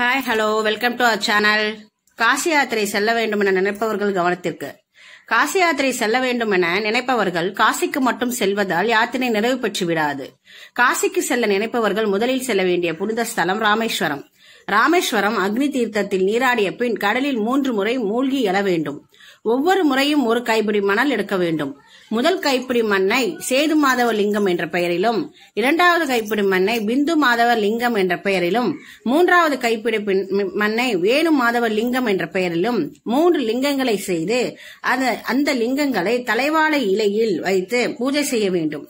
hi hello welcome to our channel Kashi யாத்திரை செல்ல வேண்டும் என நினைப்பவர்கள் கவனத்திற்கு காசி யாத்திரை செல்ல வேண்டும் என நினைப்பவர்கள் காசிக்கு மட்டும் செல்வதால் யாத்திரை நிறைவு பெற்று விடாது காசிக்கு செல்ல நினைப்பவர்கள் முதலில் செல்ல வேண்டிய புனித ஸ்தலம் ராமேஸ்வரம் ராமேஸ்வரம் அக்னி தீர்த்தத்தில் நீராடிய பின் கடலில் மூன்று முறை மூழ்கி எழ வேண்டும் ஒவ்வொரு முறையும் ஒரு கைப்பிடி மணல் எடுக்க வேண்டும் முதல் கைப்பிடி மண்ணை சேது மாதவ லிங்கம் என்ற பெயரிலும் இரண்டாவது கைப்பிடி மண்ணை பிந்து மாதவ லிங்கம் என்ற பெயரிலும் மூன்றாவது கைப்பிடி மண்ணை வேணு மாதவ லிங்கம் என்ற பெயரிலும் மூன்று லிங்கங்களை செய்து அந்த லிங்கங்களை தலைவாழை இலையில் வைத்து பூஜை செய்ய வேண்டும்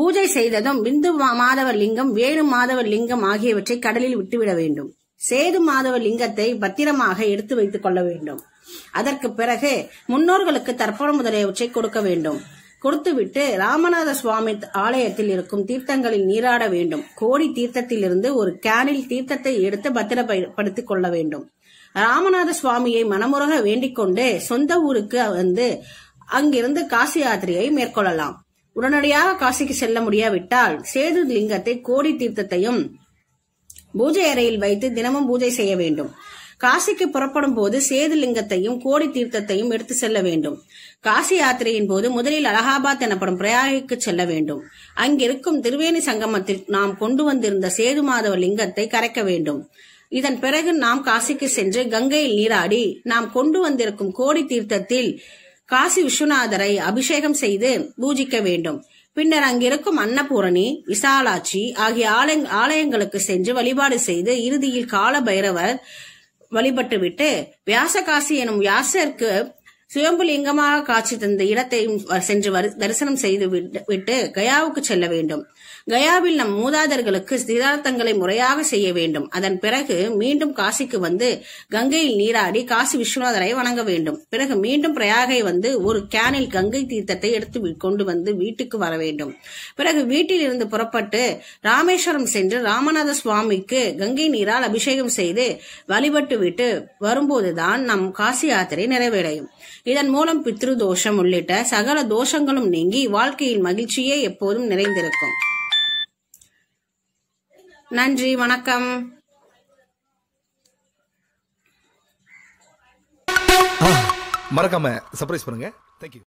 பூஜை செய்ததும் பிந்து மாதவர் லிங்கம் வேணு மாதவர் லிங்கம் ஆகியவற்றை கடலில் விட்டுவிட வேண்டும் சேது மாதவ லிங்கத்தை பத்திரமாக எடுத்து வைத்துக் கொள்ள வேண்டும் அதற்கு பிறகு முன்னோர்களுக்கு தர்ப்பணம் முதலியவற்றை கொடுக்க வேண்டும் கொடுத்துவிட்டு ராமநாத சுவாமி ஆலயத்தில் இருக்கும் தீர்த்தங்களில் நீராட வேண்டும் கோடி இருந்து ஒரு கேனில் தீர்த்தத்தை எடுத்து பத்திரப்படுத்திக் கொள்ள வேண்டும் ராமநாத சுவாமியை மனமுருக வேண்டிக் கொண்டு சொந்த ஊருக்கு வந்து அங்கிருந்து காசி யாத்திரையை மேற்கொள்ளலாம் உடனடியாக காசிக்கு செல்ல முடியாவிட்டால் சேது லிங்கத்தை கோடி தீர்த்தத்தையும் பூஜை அறையில் வைத்து தினமும் பூஜை செய்ய வேண்டும் காசிக்கு புறப்படும் போது சேதுலிங்கத்தையும் கோடி தீர்த்தத்தையும் எடுத்து செல்ல வேண்டும் காசி யாத்திரையின் போது முதலில் அலகாபாத் எனப்படும் பிரயாகிக்கு செல்ல வேண்டும் அங்கிருக்கும் திருவேணி சங்கமத்தில் நாம் கொண்டு வந்திருந்த சேது மாதவ லிங்கத்தை கரைக்க வேண்டும் இதன் பிறகு நாம் காசிக்கு சென்று கங்கையில் நீராடி நாம் கொண்டு வந்திருக்கும் கோடி தீர்த்தத்தில் காசி விஸ்வநாதரை அபிஷேகம் செய்து பூஜிக்க வேண்டும் பின்னர் அங்கிருக்கும் அன்னபூரணி விசாலாட்சி ஆகிய ஆலயங்களுக்கு சென்று வழிபாடு செய்து இறுதியில் கால பைரவர் வழிபட்டுவிட்டு வியாசகாசி எனும் வியாசருக்கு சுயம்புலிங்கமாக காட்சி தந்த இடத்தையும் சென்று தரிசனம் செய்து விட்டு கயாவுக்கு செல்ல வேண்டும் கயாவில் நம் மூதாதர்களுக்கு சிதார்த்தங்களை முறையாக செய்ய வேண்டும் அதன் பிறகு மீண்டும் காசிக்கு வந்து கங்கையில் நீராடி காசி விஸ்வநாதரை வணங்க வேண்டும் பிறகு மீண்டும் பிரயாகை வந்து ஒரு கேனில் கங்கை தீர்த்தத்தை எடுத்து கொண்டு வந்து வீட்டுக்கு வர வேண்டும் பிறகு வீட்டில் இருந்து புறப்பட்டு ராமேஸ்வரம் சென்று ராமநாத சுவாமிக்கு கங்கை நீரால் அபிஷேகம் செய்து வழிபட்டு விட்டு வரும்போதுதான் நம் காசி யாத்திரை நிறைவடையும் இதன் மூலம் பித்ரு தோஷம் உள்ளிட்ட சகல தோஷங்களும் நீங்கி வாழ்க்கையில் மகிழ்ச்சியே எப்போதும் நிறைந்திருக்கும் நன்றி வணக்கம் மறக்காம சர்ப்ரைஸ் பண்ணுங்க தேங்க்யூ